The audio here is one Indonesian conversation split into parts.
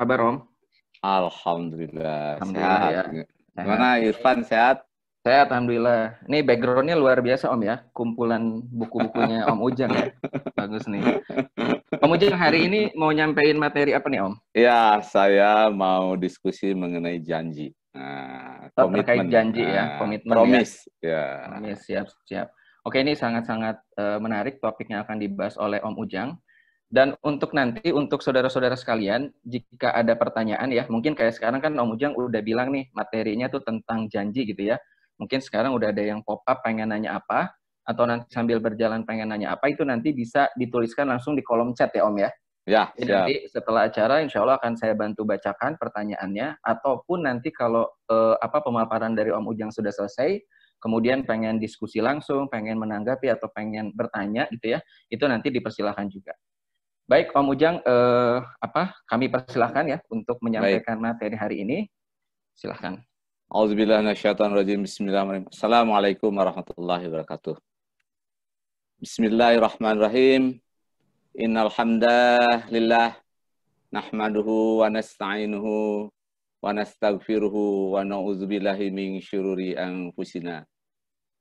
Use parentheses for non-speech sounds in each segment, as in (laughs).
kabar Om? Alhamdulillah, Alhamdulillah sehat. Ya. Gimana Irfan sehat? Sehat, Alhamdulillah. Ini backgroundnya luar biasa Om ya, kumpulan buku-bukunya (laughs) Om Ujang ya. Bagus nih. Om Ujang hari ini mau nyampein materi apa nih Om? Ya, saya mau diskusi mengenai janji. Nah, oh, komitmen. Terkait janji ya, nah, komitmen. Promis. Ya. ya. Promis, siap, siap. Oke, ini sangat-sangat uh, menarik Topiknya akan dibahas oleh Om Ujang. Dan untuk nanti, untuk saudara-saudara sekalian, jika ada pertanyaan ya, mungkin kayak sekarang kan Om Ujang udah bilang nih, materinya tuh tentang janji gitu ya. Mungkin sekarang udah ada yang pop up pengen nanya apa, atau nanti sambil berjalan pengen nanya apa, itu nanti bisa dituliskan langsung di kolom chat ya Om ya. Ya, Jadi nanti setelah acara insya Allah akan saya bantu bacakan pertanyaannya, ataupun nanti kalau eh, apa pemaparan dari Om Ujang sudah selesai, kemudian pengen diskusi langsung, pengen menanggapi atau pengen bertanya gitu ya, itu nanti dipersilahkan juga. Baik, Om Ujang, eh, apa kami persilahkan ya untuk menyampaikan Baik. materi hari ini. Silahkan. Auzubillahirrahmanirrahim. Bismillahirrahmanirrahim. Assalamualaikum warahmatullahi wabarakatuh. Bismillahirrahmanirrahim. Innalhamdulillah. nahmaduhu wa nasta'inuhu wa nastaghfiruhu wa na'udzubillahi min syururi anfusina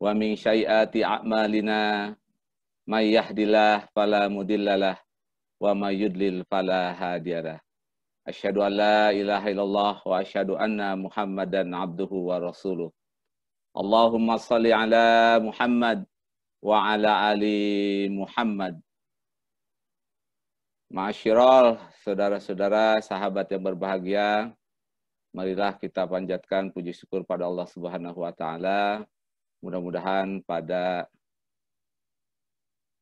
wa min syai'ati a'malina may yahdillah fala wa ma yudlil fala hadiyara Asyhadu alla ilaha illallah wa asyhadu anna Muhammadan abduhu wa rasuluh. Allahumma salli ala Muhammad wa ala ali Muhammad. Ma'asyiral, saudara-saudara, sahabat yang berbahagia, marilah kita panjatkan puji syukur pada Allah Subhanahu wa taala. Mudah-mudahan pada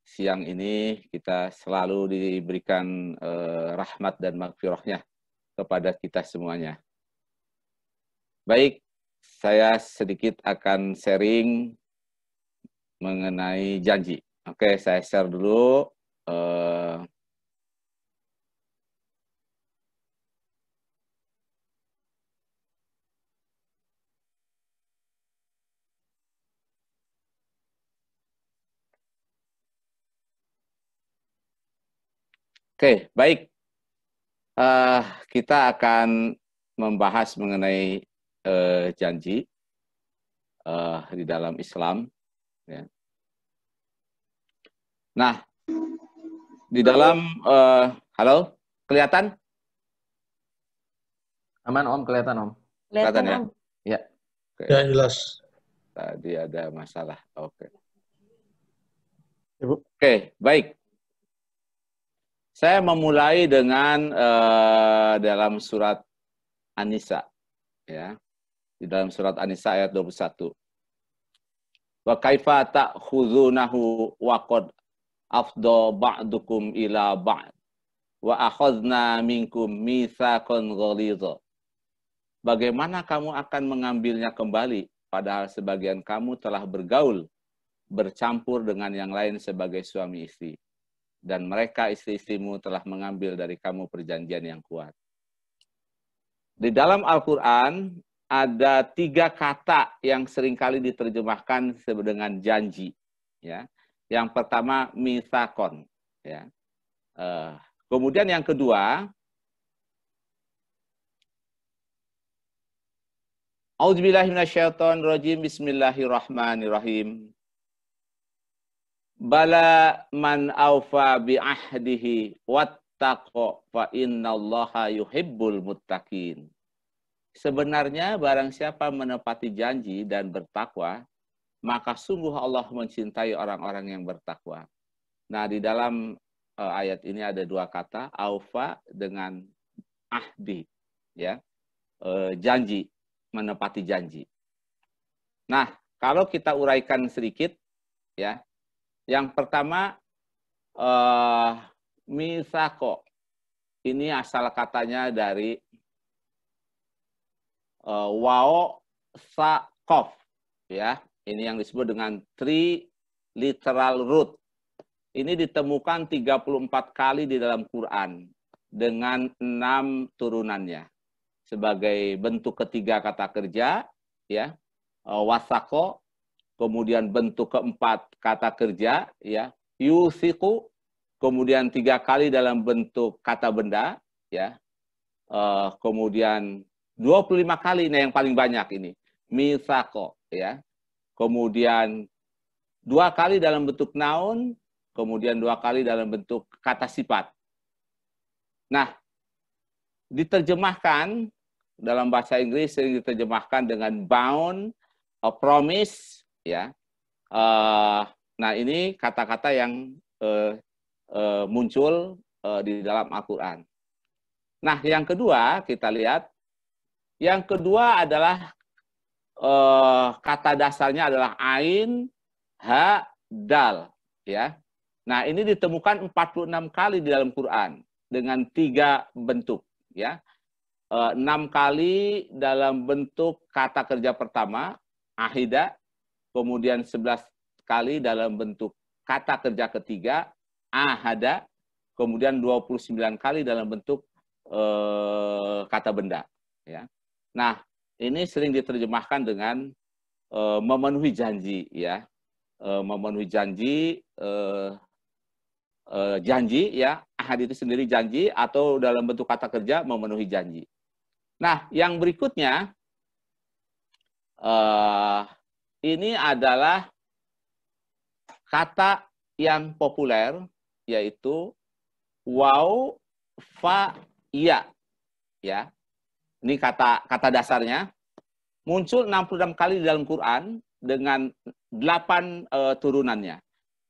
siang ini kita selalu diberikan eh, rahmat dan magfirahnya kepada kita semuanya. Baik, saya sedikit akan sharing mengenai janji. Oke, saya share dulu. Eh, Oke, baik. Uh, kita akan membahas mengenai uh, janji uh, di dalam Islam. Ya. Nah, di dalam uh, halo, kelihatan? Aman Om, kelihatan Om. Kelihatan, ya? Om. Ya. Okay. Ya jelas. Tadi ada masalah. Oke. Okay. Ya, oke, okay, baik. Saya memulai dengan uh, dalam surat Anisa ya. Di dalam surat Anisa ayat 21. Wa kaifa khuzunahu wa qad afdo ba'dukum ila ba'd wa akhazna minkum mitsaqan ghalidha. Bagaimana kamu akan mengambilnya kembali padahal sebagian kamu telah bergaul bercampur dengan yang lain sebagai suami istri dan mereka istri-istrimu telah mengambil dari kamu perjanjian yang kuat. Di dalam Al-Quran ada tiga kata yang seringkali diterjemahkan dengan janji. Ya, yang pertama mitakon. Ya. Uh, kemudian yang kedua Auzubillahi Bismillahirrahmanirrahim. Bala man awfa bi ahdihi wattaqo fa innallaha yuhibbul muttaqin. Sebenarnya barang siapa menepati janji dan bertakwa, maka sungguh Allah mencintai orang-orang yang bertakwa. Nah, di dalam eh, ayat ini ada dua kata, aufa dengan ahdi, ya. Eh, janji, menepati janji. Nah, kalau kita uraikan sedikit, ya, yang pertama, uh, misako. Ini asal katanya dari uh, wao sakov. Ya, ini yang disebut dengan tri literal root. Ini ditemukan 34 kali di dalam Quran dengan enam turunannya sebagai bentuk ketiga kata kerja ya eh, wasako kemudian bentuk keempat kata kerja, ya, yusiku, kemudian tiga kali dalam bentuk kata benda, ya, uh, kemudian 25 kali, nah yang paling banyak ini, misako, ya, kemudian dua kali dalam bentuk noun, kemudian dua kali dalam bentuk kata sifat. Nah, diterjemahkan dalam bahasa Inggris sering diterjemahkan dengan bound, a promise, ya. Uh, nah ini kata-kata yang uh, uh, muncul uh, di dalam Al-Quran. Nah yang kedua kita lihat, yang kedua adalah uh, kata dasarnya adalah ain, ha, dal, ya. Nah ini ditemukan 46 kali di dalam Quran dengan tiga bentuk, ya. enam kali dalam bentuk kata kerja pertama, ahida, kemudian 11 kali dalam bentuk kata kerja ketiga, ahada, kemudian 29 kali dalam bentuk e, kata benda. Ya. Nah, ini sering diterjemahkan dengan e, memenuhi janji, ya, e, memenuhi janji, e, e, janji, ya, ahad itu sendiri janji atau dalam bentuk kata kerja memenuhi janji. Nah, yang berikutnya, eh, ini adalah kata yang populer yaitu wow fa iya ya ini kata kata dasarnya muncul 66 kali di dalam Quran dengan 8 e, eh, turunannya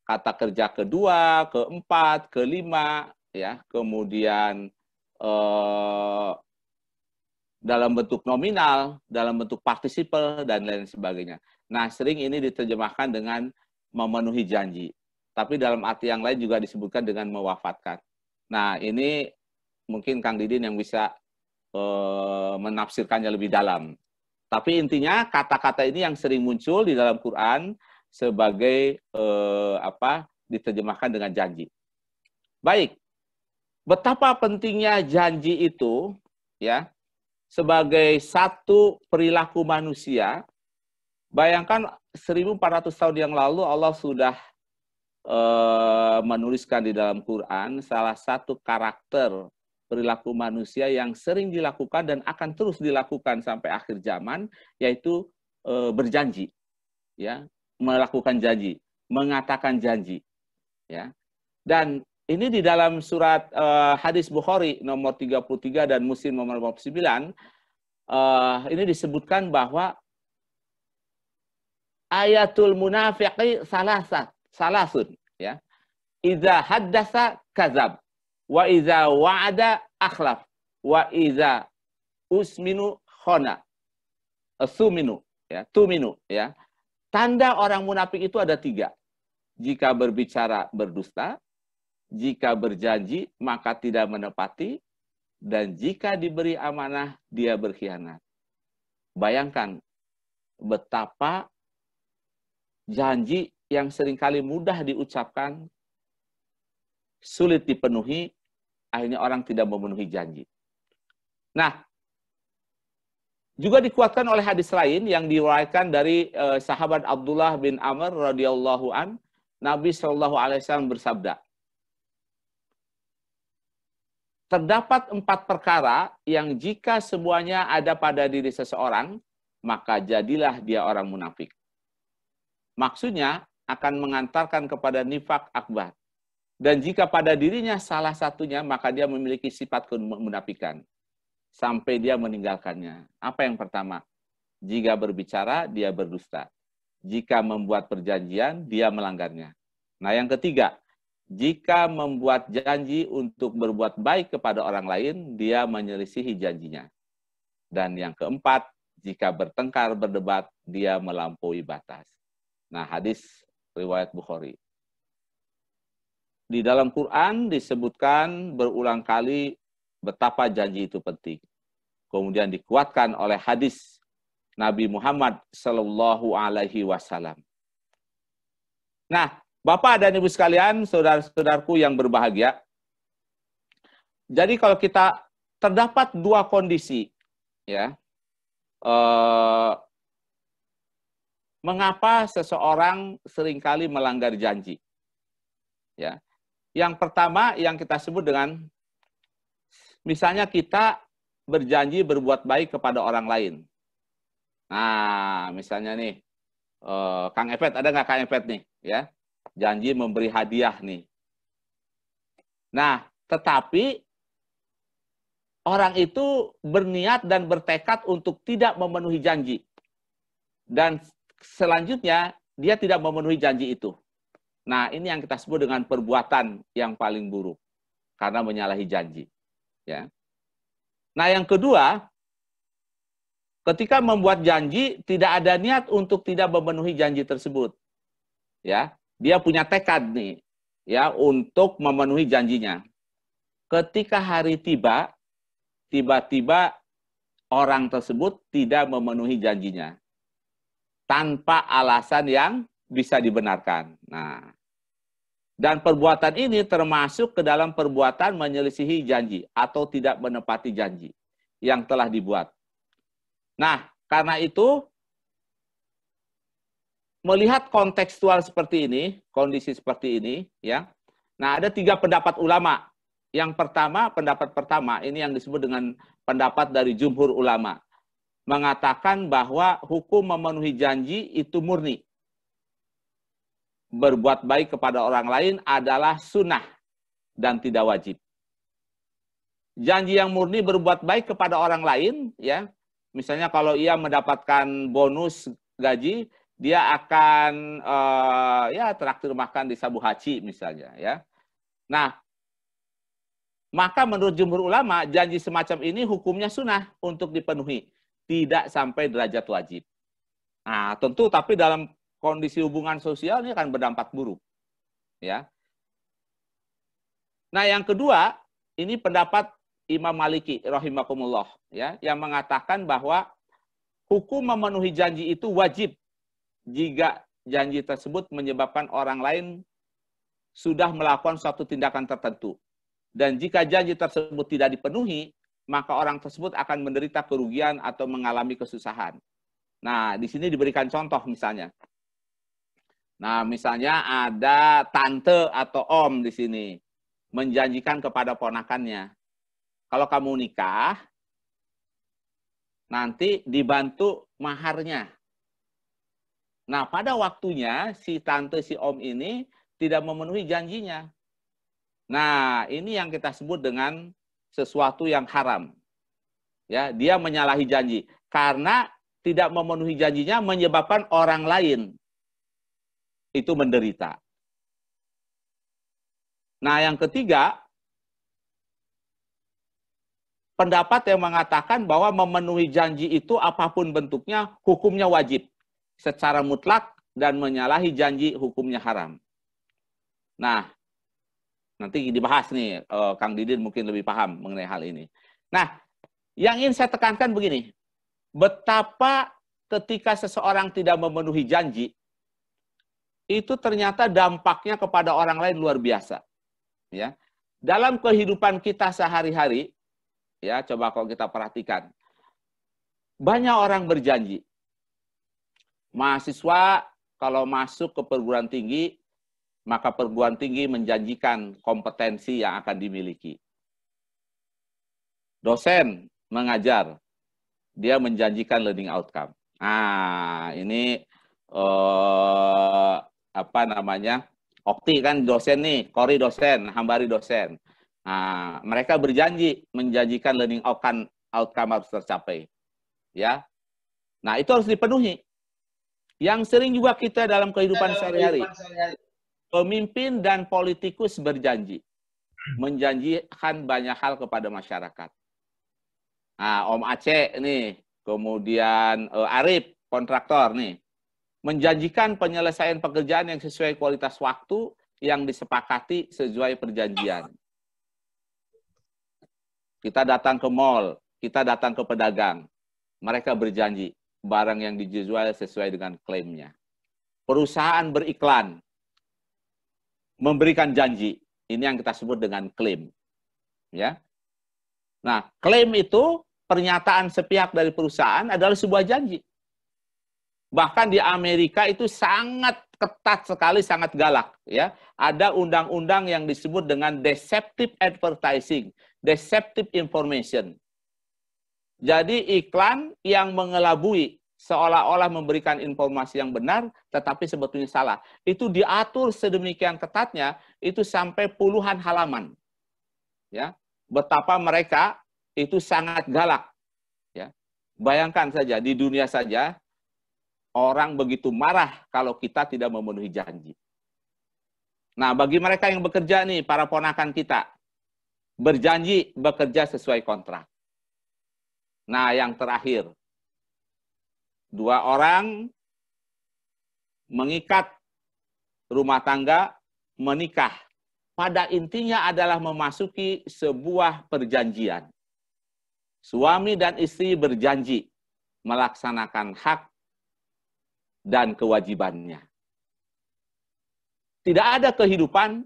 kata kerja kedua keempat kelima ya kemudian e, dalam bentuk nominal dalam bentuk partisipal dan lain sebagainya Nah, sering ini diterjemahkan dengan memenuhi janji. Tapi dalam arti yang lain juga disebutkan dengan mewafatkan. Nah, ini mungkin Kang Didin yang bisa e, menafsirkannya lebih dalam. Tapi intinya kata-kata ini yang sering muncul di dalam Quran sebagai e, apa diterjemahkan dengan janji. Baik. Betapa pentingnya janji itu ya sebagai satu perilaku manusia Bayangkan 1400 tahun yang lalu Allah sudah uh, menuliskan di dalam Quran salah satu karakter perilaku manusia yang sering dilakukan dan akan terus dilakukan sampai akhir zaman yaitu uh, berjanji ya melakukan janji mengatakan janji ya dan ini di dalam surat uh, hadis Bukhari nomor 33 dan Muslim nomor 59 uh, ini disebutkan bahwa ayatul munafiqi salasa salasun ya iza haddasa kazab wa iza wa'ada akhlaf wa iza usminu khona suminu ya tuminu ya tanda orang munafik itu ada tiga jika berbicara berdusta jika berjanji maka tidak menepati dan jika diberi amanah dia berkhianat bayangkan betapa janji yang seringkali mudah diucapkan, sulit dipenuhi, akhirnya orang tidak memenuhi janji. Nah, juga dikuatkan oleh hadis lain yang diriwayatkan dari eh, sahabat Abdullah bin Amr radhiyallahu an, Nabi Shallallahu alaihi wasallam bersabda, Terdapat empat perkara yang jika semuanya ada pada diri seseorang, maka jadilah dia orang munafik maksudnya akan mengantarkan kepada nifak akbar. Dan jika pada dirinya salah satunya, maka dia memiliki sifat kemunafikan. Sampai dia meninggalkannya. Apa yang pertama? Jika berbicara, dia berdusta. Jika membuat perjanjian, dia melanggarnya. Nah yang ketiga, jika membuat janji untuk berbuat baik kepada orang lain, dia menyelisihi janjinya. Dan yang keempat, jika bertengkar berdebat, dia melampaui batas. Nah, hadis riwayat Bukhari. Di dalam Quran disebutkan berulang kali betapa janji itu penting. Kemudian dikuatkan oleh hadis Nabi Muhammad Shallallahu Alaihi Wasallam. Nah, Bapak dan Ibu sekalian, saudara-saudaraku yang berbahagia, jadi kalau kita terdapat dua kondisi, ya, eh, Mengapa seseorang seringkali melanggar janji? Ya. Yang pertama yang kita sebut dengan misalnya kita berjanji berbuat baik kepada orang lain. Nah, misalnya nih eh, Kang Efet ada nggak Kang Efet nih, ya? Janji memberi hadiah nih. Nah, tetapi orang itu berniat dan bertekad untuk tidak memenuhi janji dan selanjutnya dia tidak memenuhi janji itu. Nah, ini yang kita sebut dengan perbuatan yang paling buruk karena menyalahi janji, ya. Nah, yang kedua, ketika membuat janji tidak ada niat untuk tidak memenuhi janji tersebut. Ya, dia punya tekad nih ya untuk memenuhi janjinya. Ketika hari tiba, tiba-tiba orang tersebut tidak memenuhi janjinya tanpa alasan yang bisa dibenarkan. Nah, dan perbuatan ini termasuk ke dalam perbuatan menyelisihi janji atau tidak menepati janji yang telah dibuat. Nah, karena itu melihat kontekstual seperti ini, kondisi seperti ini, ya. Nah, ada tiga pendapat ulama. Yang pertama, pendapat pertama, ini yang disebut dengan pendapat dari jumhur ulama mengatakan bahwa hukum memenuhi janji itu murni. Berbuat baik kepada orang lain adalah sunnah dan tidak wajib. Janji yang murni berbuat baik kepada orang lain, ya, misalnya kalau ia mendapatkan bonus gaji, dia akan uh, ya traktir makan di Sabu Haji misalnya, ya. Nah, maka menurut jumhur ulama janji semacam ini hukumnya sunnah untuk dipenuhi tidak sampai derajat wajib. Nah, tentu tapi dalam kondisi hubungan sosial ini akan berdampak buruk. Ya. Nah, yang kedua, ini pendapat Imam Maliki rahimakumullah ya, yang mengatakan bahwa hukum memenuhi janji itu wajib jika janji tersebut menyebabkan orang lain sudah melakukan suatu tindakan tertentu. Dan jika janji tersebut tidak dipenuhi, maka orang tersebut akan menderita kerugian atau mengalami kesusahan. Nah, di sini diberikan contoh misalnya. Nah, misalnya ada tante atau om di sini menjanjikan kepada ponakannya, kalau kamu nikah, nanti dibantu maharnya. Nah, pada waktunya si tante si om ini tidak memenuhi janjinya. Nah, ini yang kita sebut dengan sesuatu yang haram. Ya, dia menyalahi janji karena tidak memenuhi janjinya menyebabkan orang lain itu menderita. Nah, yang ketiga, pendapat yang mengatakan bahwa memenuhi janji itu apapun bentuknya hukumnya wajib secara mutlak dan menyalahi janji hukumnya haram. Nah, Nanti dibahas nih, uh, Kang Didin mungkin lebih paham mengenai hal ini. Nah, yang ingin saya tekankan begini, betapa ketika seseorang tidak memenuhi janji, itu ternyata dampaknya kepada orang lain luar biasa. Ya, dalam kehidupan kita sehari-hari, ya coba kalau kita perhatikan, banyak orang berjanji. Mahasiswa kalau masuk ke perguruan tinggi maka perguruan tinggi menjanjikan kompetensi yang akan dimiliki. Dosen mengajar, dia menjanjikan learning outcome. Ah, ini eh, apa namanya? Okti kan dosen nih, Kori dosen, Hambari dosen. Nah, mereka berjanji menjanjikan learning outcome, harus tercapai. Ya. Nah, itu harus dipenuhi. Yang sering juga kita dalam kehidupan sehari-hari. sehari sehari hari Pemimpin dan politikus berjanji. Menjanjikan banyak hal kepada masyarakat. Nah, Om Aceh nih, kemudian uh, Arif, kontraktor nih. Menjanjikan penyelesaian pekerjaan yang sesuai kualitas waktu yang disepakati sesuai perjanjian. Kita datang ke mall, kita datang ke pedagang. Mereka berjanji barang yang dijual sesuai dengan klaimnya. Perusahaan beriklan, memberikan janji. Ini yang kita sebut dengan klaim. Ya. Nah, klaim itu pernyataan sepihak dari perusahaan adalah sebuah janji. Bahkan di Amerika itu sangat ketat sekali, sangat galak. Ya, ada undang-undang yang disebut dengan deceptive advertising, deceptive information. Jadi iklan yang mengelabui, seolah-olah memberikan informasi yang benar, tetapi sebetulnya salah. Itu diatur sedemikian ketatnya, itu sampai puluhan halaman. Ya, betapa mereka itu sangat galak. Ya, bayangkan saja di dunia saja orang begitu marah kalau kita tidak memenuhi janji. Nah, bagi mereka yang bekerja nih, para ponakan kita, berjanji bekerja sesuai kontrak. Nah, yang terakhir, Dua orang mengikat rumah tangga, menikah. Pada intinya adalah memasuki sebuah perjanjian. Suami dan istri berjanji melaksanakan hak dan kewajibannya. Tidak ada kehidupan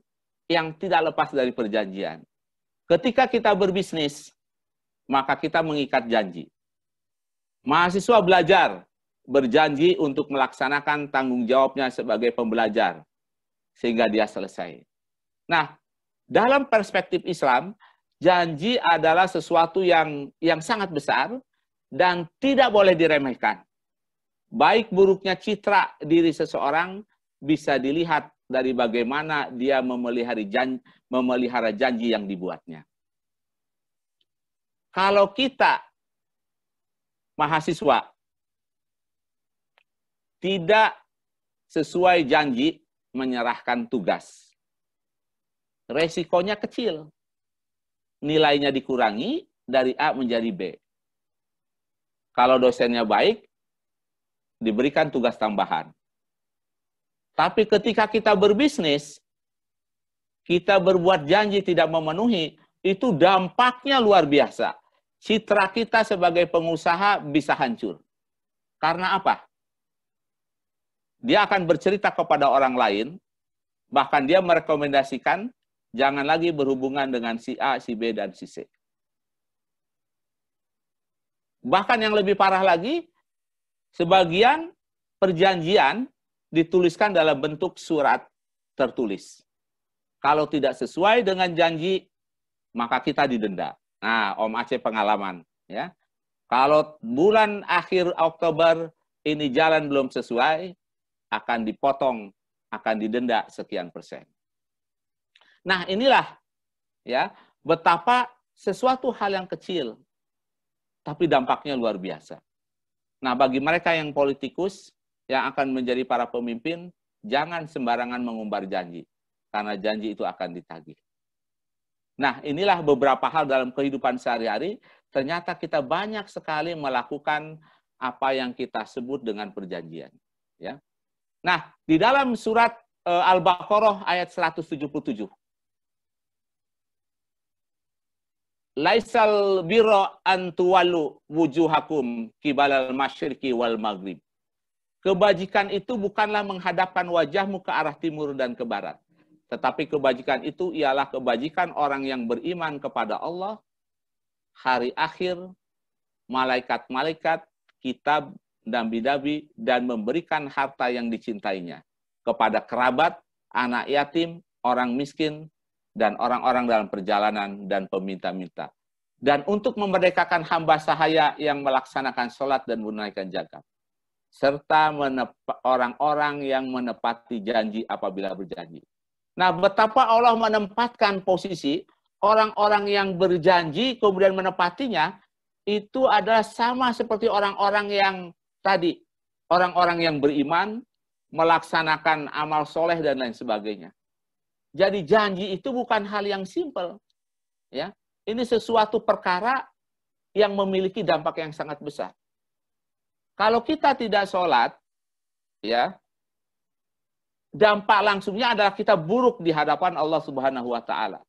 yang tidak lepas dari perjanjian. Ketika kita berbisnis, maka kita mengikat janji. Mahasiswa belajar, berjanji untuk melaksanakan tanggung jawabnya sebagai pembelajar sehingga dia selesai. Nah, dalam perspektif Islam, janji adalah sesuatu yang yang sangat besar dan tidak boleh diremehkan. Baik buruknya citra diri seseorang bisa dilihat dari bagaimana dia memelihara janji, memelihara janji yang dibuatnya. Kalau kita mahasiswa tidak sesuai janji menyerahkan tugas. Resikonya kecil. Nilainya dikurangi dari A menjadi B. Kalau dosennya baik, diberikan tugas tambahan. Tapi ketika kita berbisnis, kita berbuat janji tidak memenuhi, itu dampaknya luar biasa. Citra kita sebagai pengusaha bisa hancur. Karena apa? dia akan bercerita kepada orang lain, bahkan dia merekomendasikan jangan lagi berhubungan dengan si A, si B, dan si C. Bahkan yang lebih parah lagi, sebagian perjanjian dituliskan dalam bentuk surat tertulis. Kalau tidak sesuai dengan janji, maka kita didenda. Nah, Om Aceh pengalaman. ya. Kalau bulan akhir Oktober ini jalan belum sesuai, akan dipotong, akan didenda sekian persen. Nah, inilah ya, betapa sesuatu hal yang kecil tapi dampaknya luar biasa. Nah, bagi mereka yang politikus yang akan menjadi para pemimpin, jangan sembarangan mengumbar janji karena janji itu akan ditagih. Nah, inilah beberapa hal dalam kehidupan sehari-hari, ternyata kita banyak sekali melakukan apa yang kita sebut dengan perjanjian, ya. Nah, di dalam surat eh, Al-Baqarah ayat 177. Laisal birra antuwalu wujuhakum kibalal masyriqi wal maghrib. Kebajikan itu bukanlah menghadapkan wajahmu ke arah timur dan ke barat. Tetapi kebajikan itu ialah kebajikan orang yang beriman kepada Allah, hari akhir, malaikat-malaikat, kitab, dambi dabi dan memberikan harta yang dicintainya kepada kerabat, anak yatim, orang miskin, dan orang-orang dalam perjalanan dan peminta-minta. Dan untuk memerdekakan hamba sahaya yang melaksanakan sholat dan menunaikan zakat. Serta orang-orang yang menepati janji apabila berjanji. Nah, betapa Allah menempatkan posisi orang-orang yang berjanji kemudian menepatinya itu adalah sama seperti orang-orang yang tadi orang-orang yang beriman melaksanakan amal soleh dan lain sebagainya. Jadi janji itu bukan hal yang simpel. ya. Ini sesuatu perkara yang memiliki dampak yang sangat besar. Kalau kita tidak sholat, ya, dampak langsungnya adalah kita buruk di hadapan Allah Subhanahu wa taala.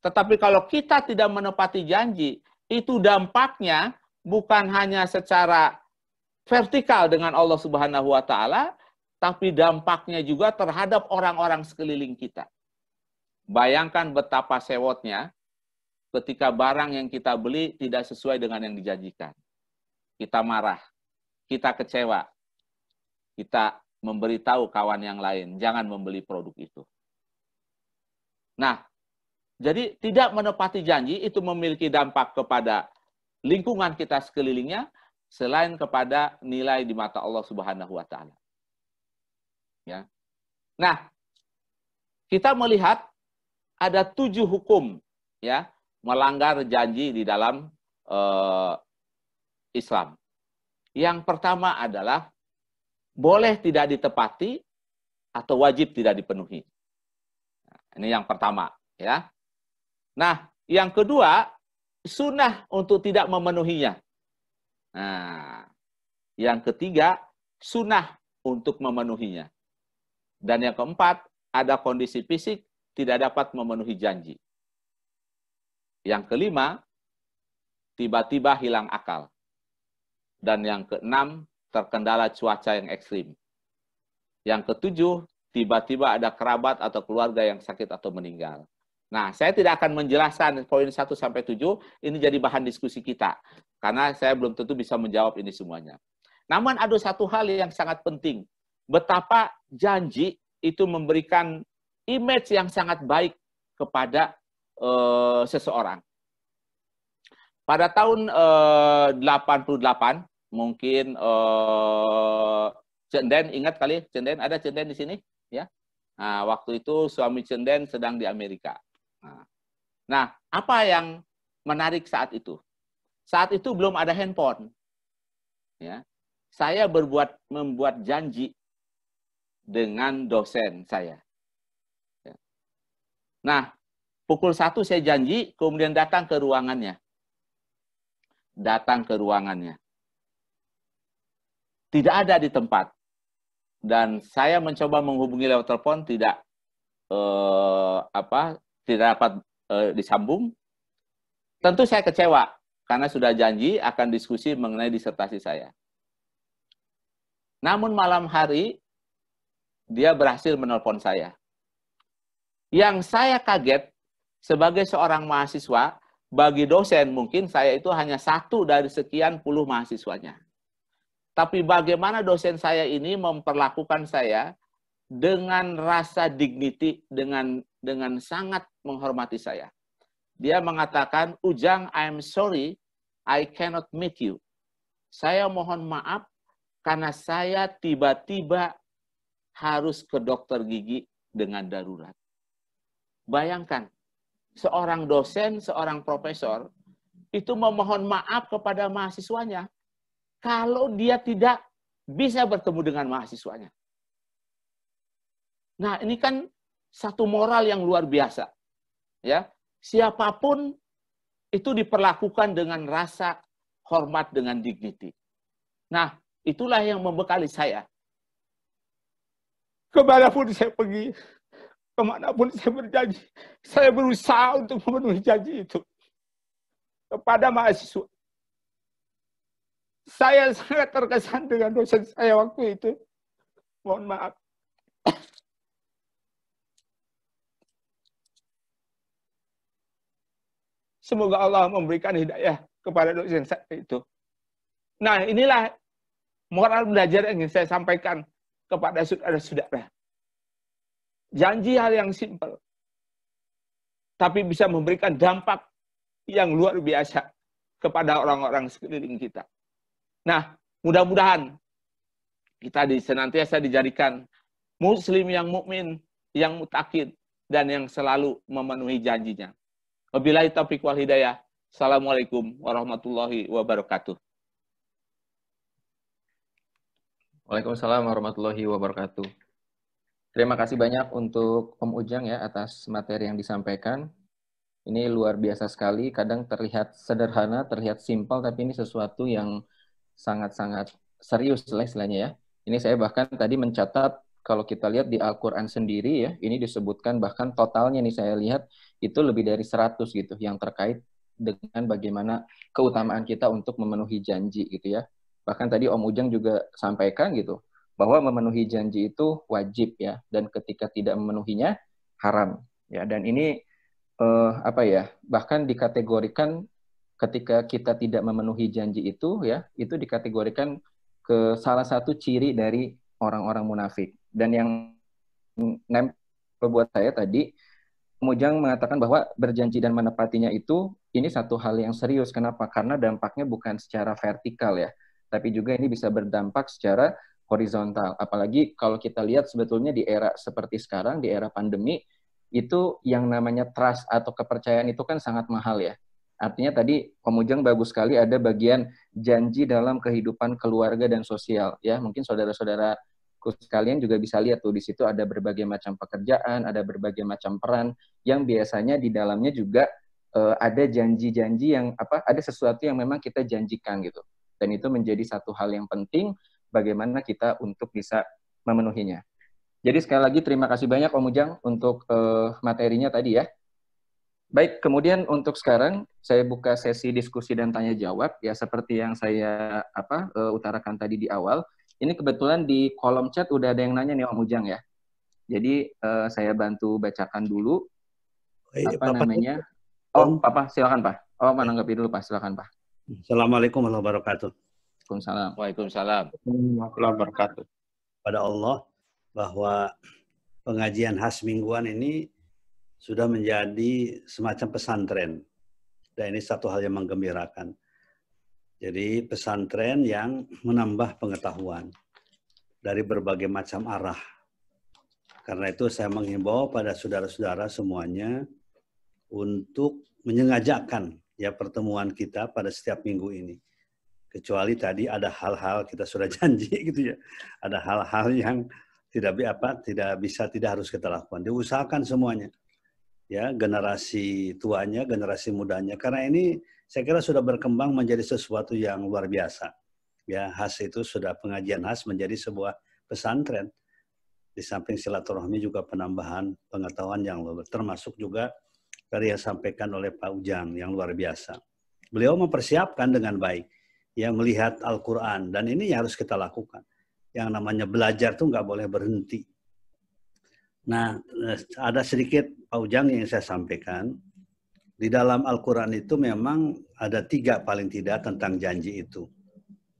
Tetapi kalau kita tidak menepati janji, itu dampaknya bukan hanya secara vertikal dengan Allah Subhanahu wa taala, tapi dampaknya juga terhadap orang-orang sekeliling kita. Bayangkan betapa sewotnya ketika barang yang kita beli tidak sesuai dengan yang dijanjikan. Kita marah, kita kecewa, kita memberitahu kawan yang lain, jangan membeli produk itu. Nah, jadi tidak menepati janji itu memiliki dampak kepada lingkungan kita sekelilingnya, selain kepada nilai di mata Allah Subhanahu wa taala. Ya. Nah, kita melihat ada tujuh hukum ya melanggar janji di dalam uh, Islam. Yang pertama adalah boleh tidak ditepati atau wajib tidak dipenuhi. Nah, ini yang pertama, ya. Nah, yang kedua, sunnah untuk tidak memenuhinya. Nah, yang ketiga, sunnah untuk memenuhinya. Dan yang keempat, ada kondisi fisik tidak dapat memenuhi janji. Yang kelima, tiba-tiba hilang akal. Dan yang keenam, terkendala cuaca yang ekstrim. Yang ketujuh, tiba-tiba ada kerabat atau keluarga yang sakit atau meninggal. Nah, saya tidak akan menjelaskan poin 1 sampai 7, ini jadi bahan diskusi kita. Karena saya belum tentu bisa menjawab ini semuanya. Namun ada satu hal yang sangat penting. Betapa janji itu memberikan image yang sangat baik kepada e, seseorang. Pada tahun e, eh, 88, mungkin e, eh, Cenden ingat kali Cenden ada Cenden di sini ya. Nah, waktu itu suami Cenden sedang di Amerika. Nah, apa yang menarik saat itu? Saat itu belum ada handphone. Ya. Saya berbuat membuat janji dengan dosen saya. Ya. Nah, pukul satu saya janji, kemudian datang ke ruangannya. Datang ke ruangannya. Tidak ada di tempat. Dan saya mencoba menghubungi lewat telepon, tidak eh, apa tidak dapat uh, eh, disambung, tentu saya kecewa karena sudah janji akan diskusi mengenai disertasi saya. Namun malam hari dia berhasil menelpon saya. Yang saya kaget sebagai seorang mahasiswa, bagi dosen mungkin saya itu hanya satu dari sekian puluh mahasiswanya. Tapi bagaimana dosen saya ini memperlakukan saya dengan rasa dignity, dengan dengan sangat menghormati saya. Dia mengatakan, Ujang, I'm sorry, I cannot meet you. Saya mohon maaf karena saya tiba-tiba harus ke dokter gigi dengan darurat. Bayangkan, seorang dosen, seorang profesor, itu memohon maaf kepada mahasiswanya kalau dia tidak bisa bertemu dengan mahasiswanya. Nah, ini kan satu moral yang luar biasa ya siapapun itu diperlakukan dengan rasa hormat dengan dignity. Nah, itulah yang membekali saya. Kemanapun saya pergi, kemana pun saya berjanji, saya berusaha untuk memenuhi janji itu kepada mahasiswa. Saya sangat terkesan dengan dosen saya waktu itu. Mohon maaf. Semoga Allah memberikan hidayah kepada dosen itu. Nah, inilah moral belajar yang ingin saya sampaikan kepada saudara-saudara. Janji hal yang simpel, tapi bisa memberikan dampak yang luar biasa kepada orang-orang sekeliling kita. Nah, mudah-mudahan kita senantiasa dijadikan muslim yang mukmin, yang mutakin, dan yang selalu memenuhi janjinya. Wabillahi taufiq wal hidayah. Assalamualaikum warahmatullahi wabarakatuh. Waalaikumsalam warahmatullahi wabarakatuh. Terima kasih banyak untuk Om Ujang ya atas materi yang disampaikan. Ini luar biasa sekali, kadang terlihat sederhana, terlihat simpel, tapi ini sesuatu yang sangat-sangat serius lah istilahnya ya. Ini saya bahkan tadi mencatat kalau kita lihat di Al-Quran sendiri ya, ini disebutkan bahkan totalnya nih saya lihat itu lebih dari 100 gitu yang terkait dengan bagaimana keutamaan kita untuk memenuhi janji gitu ya. Bahkan tadi Om Ujang juga sampaikan gitu, bahwa memenuhi janji itu wajib ya, dan ketika tidak memenuhinya haram. Ya, dan ini eh, apa ya, bahkan dikategorikan ketika kita tidak memenuhi janji itu ya, itu dikategorikan ke salah satu ciri dari orang-orang munafik dan yang nempel buat saya tadi, Mujang mengatakan bahwa berjanji dan menepatinya itu ini satu hal yang serius. Kenapa? Karena dampaknya bukan secara vertikal ya, tapi juga ini bisa berdampak secara horizontal. Apalagi kalau kita lihat sebetulnya di era seperti sekarang, di era pandemi, itu yang namanya trust atau kepercayaan itu kan sangat mahal ya. Artinya tadi pemujang bagus sekali ada bagian janji dalam kehidupan keluarga dan sosial ya. Mungkin saudara-saudara sekalian juga bisa lihat tuh di situ ada berbagai macam pekerjaan, ada berbagai macam peran yang biasanya di dalamnya juga uh, ada janji-janji yang apa ada sesuatu yang memang kita janjikan gitu. Dan itu menjadi satu hal yang penting bagaimana kita untuk bisa memenuhinya. Jadi sekali lagi terima kasih banyak Om Ujang untuk uh, materinya tadi ya. Baik, kemudian untuk sekarang saya buka sesi diskusi dan tanya jawab ya seperti yang saya apa uh, utarakan tadi di awal. Ini kebetulan di kolom chat udah ada yang nanya nih Om Ujang ya. Jadi uh, saya bantu bacakan dulu. Hey, apa Papa, namanya? Om, oh, Papa, silakan Pak. Oh, menanggapi dulu Pak, silakan Pak. Assalamualaikum warahmatullahi wabarakatuh. Waalaikumsalam. Waalaikumsalam. Waalaikumsalam wabarakatuh. Pada Allah bahwa pengajian khas mingguan ini sudah menjadi semacam pesantren. Dan ini satu hal yang menggembirakan. Jadi pesantren yang menambah pengetahuan dari berbagai macam arah. Karena itu saya menghimbau pada saudara-saudara semuanya untuk menyengajakan ya pertemuan kita pada setiap minggu ini. Kecuali tadi ada hal-hal kita sudah (laughs) janji gitu ya. Ada hal-hal yang tidak apa tidak bisa tidak harus kita lakukan. Diusahakan semuanya. Ya, generasi tuanya, generasi mudanya karena ini saya kira sudah berkembang menjadi sesuatu yang luar biasa. Ya, khas itu sudah pengajian khas menjadi sebuah pesantren. Di samping silaturahmi juga penambahan pengetahuan yang luar, termasuk juga karya yang sampaikan oleh Pak Ujang yang luar biasa. Beliau mempersiapkan dengan baik yang melihat Al-Quran dan ini yang harus kita lakukan. Yang namanya belajar tuh nggak boleh berhenti. Nah, eh, ada sedikit Pak Ujang yang saya sampaikan di dalam Al-Quran itu memang ada tiga paling tidak tentang janji itu.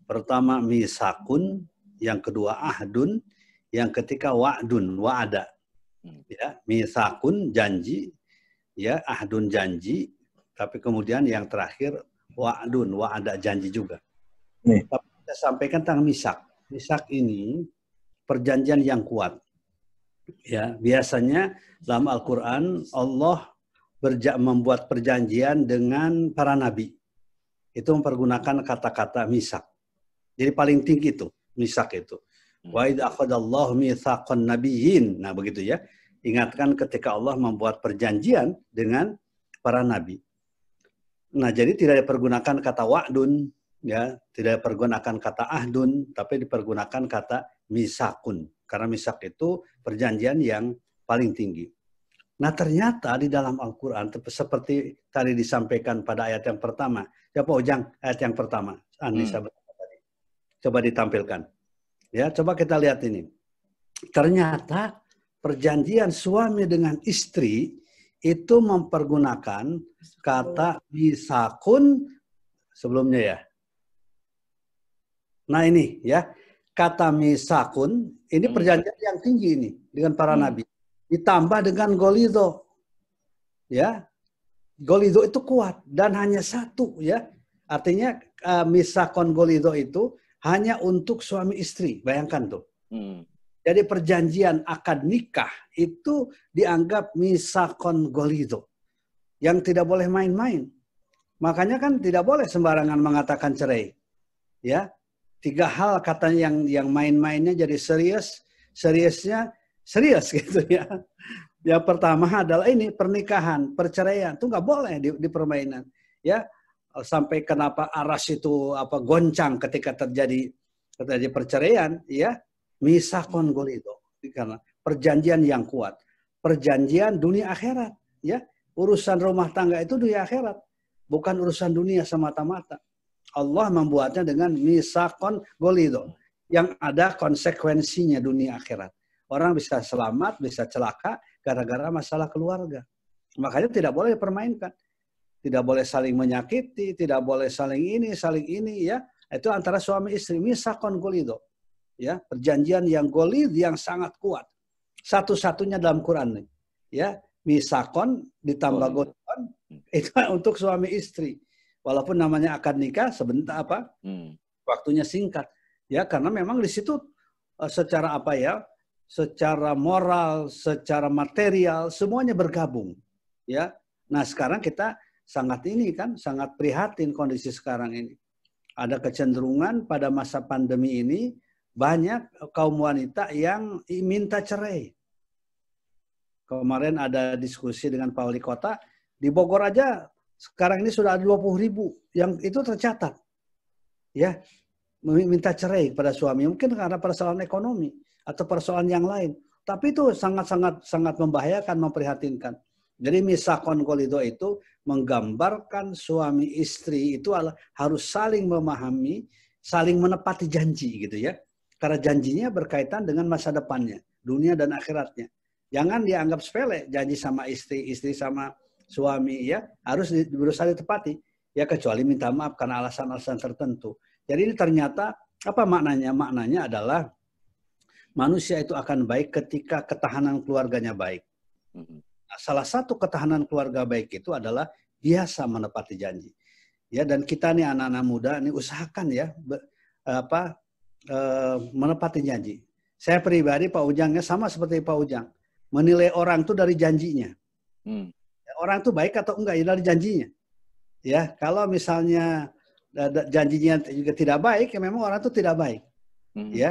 Pertama misakun, yang kedua ahdun, yang ketika wa'dun, wa'ada. Hmm. Ya, misakun janji, ya ahdun janji, tapi kemudian yang terakhir wa'dun, wa'ada janji juga. Nih. Tapi kita sampaikan tentang misak. Misak ini perjanjian yang kuat. Ya, biasanya dalam Al-Qur'an Allah berja membuat perjanjian dengan para nabi. Itu mempergunakan kata-kata misak. Jadi paling tinggi itu, misak itu. Hmm. Wa idh akhadallahu mitsaqan nabiyyin. Nah, begitu ya. Ingatkan ketika Allah membuat perjanjian dengan para nabi. Nah, jadi tidak dipergunakan kata wa'dun, ya, tidak dipergunakan kata ahdun, tapi dipergunakan kata misakun. Karena misak itu perjanjian yang paling tinggi. Nah ternyata di dalam Al-Quran seperti tadi disampaikan pada ayat yang pertama. Siapa Ujang? Oh, ayat yang pertama. Anissa hmm. tadi. Coba ditampilkan. Ya, coba kita lihat ini. Ternyata perjanjian suami dengan istri itu mempergunakan kata misakun sebelumnya ya. Nah ini ya, kata misakun ini hmm. perjanjian yang tinggi ini dengan para hmm. nabi ditambah dengan golido. Ya. Golido itu kuat dan hanya satu ya. Artinya uh, eh, kon golido itu hanya untuk suami istri. Bayangkan tuh. Hmm. Jadi perjanjian akad nikah itu dianggap misa kon golido. Yang tidak boleh main-main. Makanya kan tidak boleh sembarangan mengatakan cerai. Ya, tiga hal katanya yang yang main-mainnya jadi serius, seriusnya serius (laughs) gitu ya. Yang pertama adalah ini pernikahan, perceraian itu nggak boleh di, di permainan. Ya sampai kenapa aras itu apa goncang ketika terjadi terjadi perceraian, ya misa itu karena perjanjian yang kuat, perjanjian dunia akhirat, ya urusan rumah tangga itu dunia akhirat, bukan urusan dunia semata-mata. Allah membuatnya dengan misakon golido yang ada konsekuensinya dunia akhirat. Orang bisa selamat, bisa celaka gara-gara masalah keluarga. Makanya tidak boleh dipermainkan. Tidak boleh saling menyakiti, tidak boleh saling ini, saling ini ya. Itu antara suami istri misakon golido. Ya, perjanjian yang golid yang sangat kuat. Satu-satunya dalam Quran nih. Ya, misakon ditambah godon (laughs) itu untuk suami istri. Walaupun namanya akad nikah sebentar apa? Hmm. Waktunya singkat. Ya, karena memang di situ eh, secara apa ya? secara moral, secara material, semuanya bergabung. Ya. Nah, sekarang kita sangat ini kan sangat prihatin kondisi sekarang ini. Ada kecenderungan pada masa pandemi ini banyak kaum wanita yang minta cerai. Kemarin ada diskusi dengan Pak Wali Kota, di Bogor aja sekarang ini sudah ada 20 ribu yang itu tercatat. Ya, meminta cerai pada suami. Mungkin karena persoalan ekonomi atau persoalan yang lain. Tapi itu sangat-sangat sangat membahayakan, memprihatinkan. Jadi misah konkolido itu menggambarkan suami istri itu harus saling memahami, saling menepati janji gitu ya. Karena janjinya berkaitan dengan masa depannya, dunia dan akhiratnya. Jangan dianggap sepele janji sama istri, istri sama suami ya, harus berusaha ditepati. Ya kecuali minta maaf karena alasan-alasan tertentu. Jadi ini ternyata apa maknanya? Maknanya adalah manusia itu akan baik ketika ketahanan keluarganya baik. Mm-hmm. Nah, salah satu ketahanan keluarga baik itu adalah biasa menepati janji. Ya dan kita nih anak-anak muda nih usahakan ya be, eh, apa e, menepati janji. Saya pribadi Pak Ujangnya sama seperti Pak Ujang. Menilai orang itu dari janjinya. Hmm. Ya, orang itu baik atau enggak ya dari janjinya. Ya, kalau misalnya eh, janjinya juga tidak baik ya memang orang itu tidak baik. Hmm. Ya,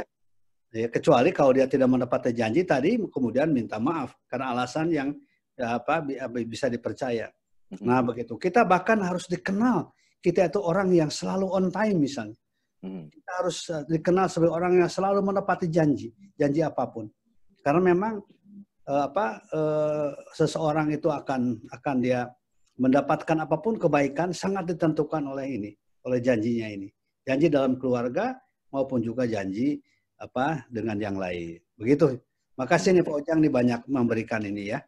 Ya, kecuali kalau dia tidak menepati janji tadi, kemudian minta maaf karena alasan yang ya apa bisa dipercaya. Nah begitu. Kita bahkan harus dikenal. Kita itu orang yang selalu on time misalnya. Kita harus eh, dikenal sebagai orang yang selalu menepati janji, janji apapun. Karena memang eh, apa eh, seseorang itu akan akan dia mendapatkan apapun kebaikan sangat ditentukan oleh ini, oleh janjinya ini. Janji dalam keluarga maupun juga janji apa dengan yang lain. Begitu. Makasih nih Pak Ujang nih banyak memberikan ini ya.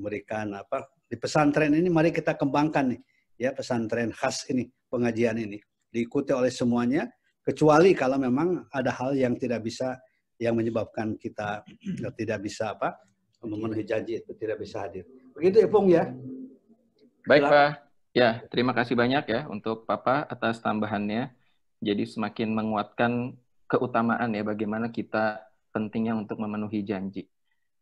Memberikan apa di pesantren ini mari kita kembangkan nih ya pesantren khas ini pengajian ini diikuti oleh semuanya kecuali kalau memang ada hal yang tidak bisa yang menyebabkan kita tidak bisa apa memenuhi janji itu tidak bisa hadir. Begitu ya Ipung ya. Baik Pak. Ya, terima kasih banyak ya untuk Papa atas tambahannya. Jadi semakin menguatkan keutamaan ya bagaimana kita pentingnya untuk memenuhi janji.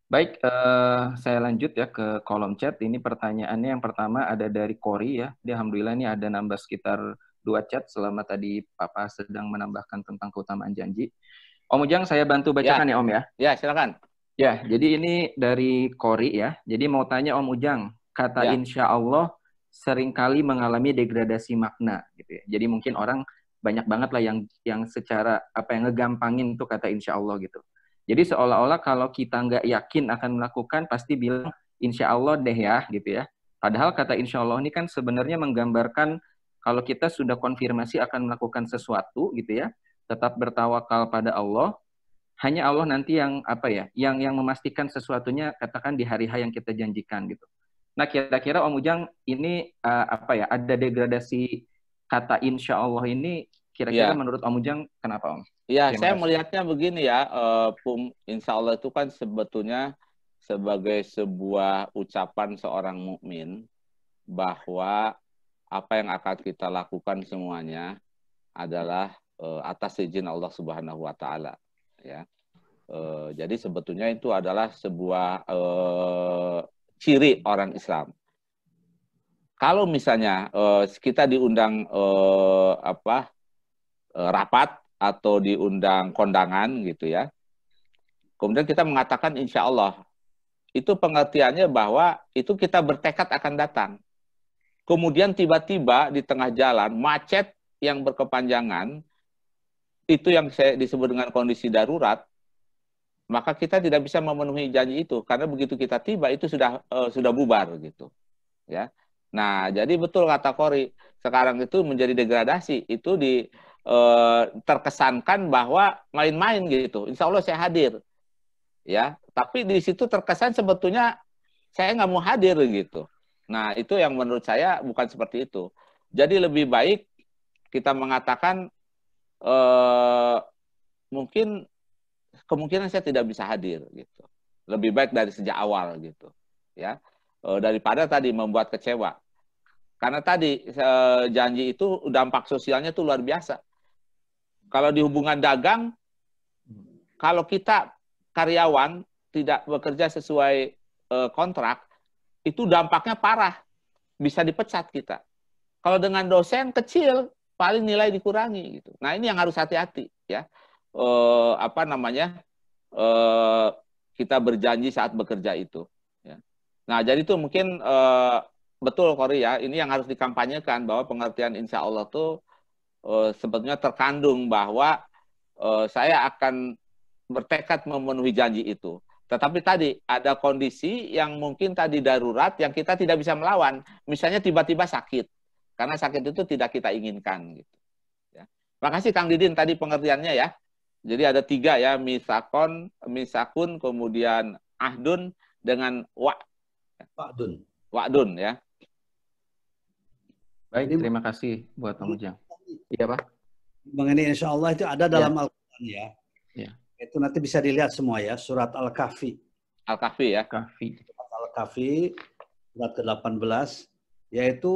Baik, eh, saya lanjut ya ke kolom chat. Ini pertanyaannya yang pertama ada dari Kori ya. Dia alhamdulillah ini ada nambah sekitar dua chat selama tadi Papa sedang menambahkan tentang keutamaan janji. Om Ujang, saya bantu ya. bacakan ya, ya Om ya. Ya, silakan. Ya, jadi ini dari Kori ya. Jadi mau tanya Om Ujang, kata ya. insya Allah seringkali mengalami degradasi makna gitu ya. Jadi mungkin orang banyak banget lah yang yang secara apa yang ngegampangin tuh kata insya Allah gitu. Jadi seolah-olah kalau kita nggak yakin akan melakukan pasti bilang insya Allah deh ya gitu ya. Padahal kata insya Allah ini kan sebenarnya menggambarkan kalau kita sudah konfirmasi akan melakukan sesuatu gitu ya, tetap bertawakal pada Allah. Hanya Allah nanti yang apa ya, yang yang memastikan sesuatunya katakan di hari hari yang kita janjikan gitu. Nah kira-kira Om Ujang ini uh, apa ya, ada degradasi kata insya Allah ini kira-kira ya. menurut Om Ujang kenapa Om? Iya, saya melihatnya begini ya, uh, pum, insya Allah itu kan sebetulnya sebagai sebuah ucapan seorang mukmin bahwa apa yang akan kita lakukan semuanya adalah uh, atas izin Allah Subhanahu wa taala ya. Uh, jadi sebetulnya itu adalah sebuah uh, ciri orang Islam kalau misalnya uh, kita diundang uh, apa uh, rapat atau diundang kondangan gitu ya, kemudian kita mengatakan insya Allah itu pengertiannya bahwa itu kita bertekad akan datang. Kemudian tiba-tiba di tengah jalan macet yang berkepanjangan itu yang saya disebut dengan kondisi darurat maka kita tidak bisa memenuhi janji itu karena begitu kita tiba itu sudah uh, sudah bubar gitu ya Nah, jadi betul kata Kori, sekarang itu menjadi degradasi, itu di e, terkesankan bahwa main-main gitu. Insya Allah saya hadir, ya. Tapi di situ terkesan sebetulnya saya nggak mau hadir gitu. Nah, itu yang menurut saya bukan seperti itu. Jadi lebih baik kita mengatakan e, mungkin kemungkinan saya tidak bisa hadir gitu. Lebih baik dari sejak awal gitu, ya Eh, daripada tadi membuat kecewa. Karena tadi eh, janji itu dampak sosialnya tuh luar biasa. Kalau di hubungan dagang, kalau kita karyawan tidak bekerja sesuai eh, kontrak, itu dampaknya parah. Bisa dipecat kita. Kalau dengan dosen kecil, paling nilai dikurangi gitu. Nah ini yang harus hati-hati ya. E, apa namanya? E, kita berjanji saat bekerja itu. Nah, jadi itu mungkin uh, betul Kori ya, ini yang harus dikampanyekan bahwa pengertian insya Allah itu uh, eh, sebetulnya terkandung bahwa uh, saya akan bertekad memenuhi janji itu. Tetapi tadi ada kondisi yang mungkin tadi darurat yang kita tidak bisa melawan. Misalnya tiba-tiba sakit. Karena sakit itu tidak kita inginkan. Gitu. Ya. Makasih Kang Didin tadi pengertiannya ya. Jadi ada tiga ya, misakon, misakun, kemudian ahdun, dengan wa Wa'dun. Wa'dun ya. Baik, terima kasih buat Pak Mujang. Iya, Pak. Mengenai insya Allah itu ada ya. dalam ya. Al-Quran ya. ya. Itu nanti bisa dilihat semua ya, surat Al-Kahfi. Al-Kahfi ya. Kahfi. Surat Al-Kahfi, surat ke-18, yaitu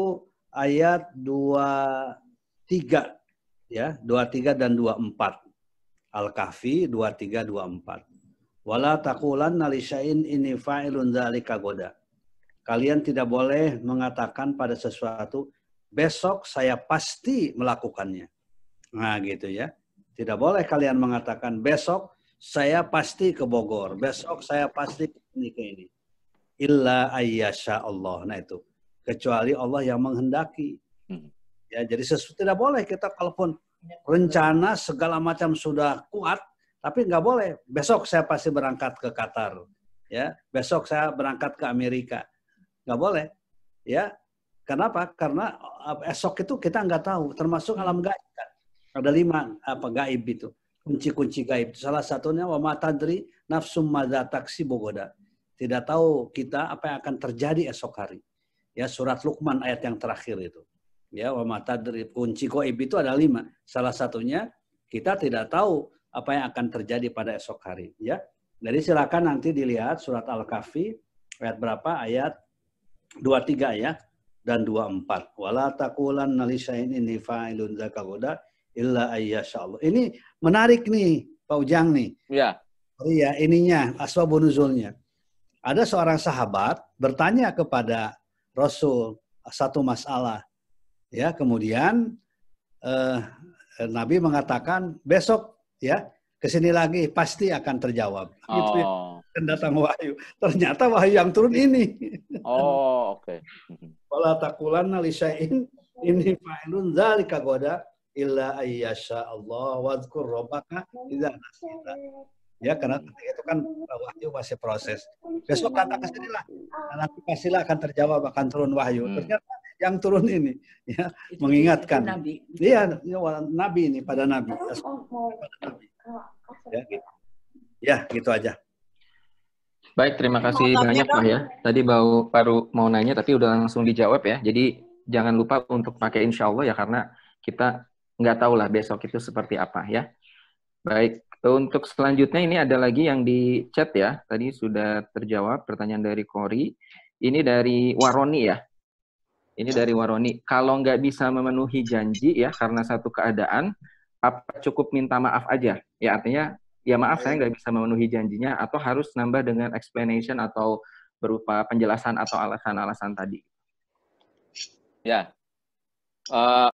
ayat 23 ya, 23 dan 24. Al-Kahfi 23 24. Wala taqulanna li syai'in inni fa'ilun dzalika goda. Kalian tidak boleh mengatakan pada sesuatu, besok saya pasti melakukannya. Nah gitu ya. Tidak boleh kalian mengatakan besok saya pasti ke Bogor, besok saya pasti ke ini ke ini. Illa ayyasha Allah. Nah itu. Kecuali Allah yang menghendaki. Hmm. Ya, jadi sesuatu tidak boleh kita kalaupun ya. rencana segala macam sudah kuat, tapi nggak boleh. Besok saya pasti berangkat ke Qatar. Ya, besok saya berangkat ke Amerika nggak boleh ya kenapa karena eh, esok itu kita nggak tahu termasuk alam gaib kan? ada lima apa gaib itu kunci-kunci gaib salah satunya wa matadri nafsum madataksi taksi bogoda tidak tahu kita apa yang akan terjadi esok hari ya surat lukman ayat yang terakhir itu ya wa matadri kunci gaib itu ada lima salah satunya kita tidak tahu apa yang akan terjadi pada esok hari ya jadi silakan nanti dilihat surat Al-Kahfi ayat berapa ayat dua tiga ya dan 24. Wala taqulan nalisain ini fa'ilun zakaroda illa ayyasha Allah. Ini menarik nih Pak Ujang nih. Iya. Oh iya, ininya asbabun nuzulnya. Ada seorang sahabat bertanya kepada Rasul satu masalah. Ya, kemudian eh, Nabi mengatakan besok ya ke sini lagi pasti akan terjawab. Oh. Gitu ya. Oh dan datang wahyu. Ternyata wahyu yang turun ini. Oh, oke. Wala takulan nalisya'in ini inni fa'ilun dzalika goda illa ayyasha Allah wa robaka illa nasita. Ya, karena ketika itu kan wahyu masih proses. Besok kata ke sinilah. Nanti pastilah akan terjawab akan turun wahyu. Hmm. Ternyata yang turun ini ya itu, mengingatkan. nabi. Iya, ya, nabi ini pada nabi. Pada nabi. Ya, gitu. Ya, gitu aja. Baik, terima kasih mau banyak Pak ya. Tadi baru baru mau nanya tapi udah langsung dijawab ya. Jadi jangan lupa untuk pakai insya Allah ya karena kita nggak tahu lah besok itu seperti apa ya. Baik, untuk selanjutnya ini ada lagi yang di chat ya. Tadi sudah terjawab pertanyaan dari Kori. Ini dari Waroni ya. Ini dari Waroni. Kalau nggak bisa memenuhi janji ya karena satu keadaan, apa cukup minta maaf aja? Ya artinya ya maaf saya iya. nggak bisa memenuhi janjinya atau harus nambah dengan explanation atau berupa penjelasan atau alasan-alasan tadi. Ya, uh,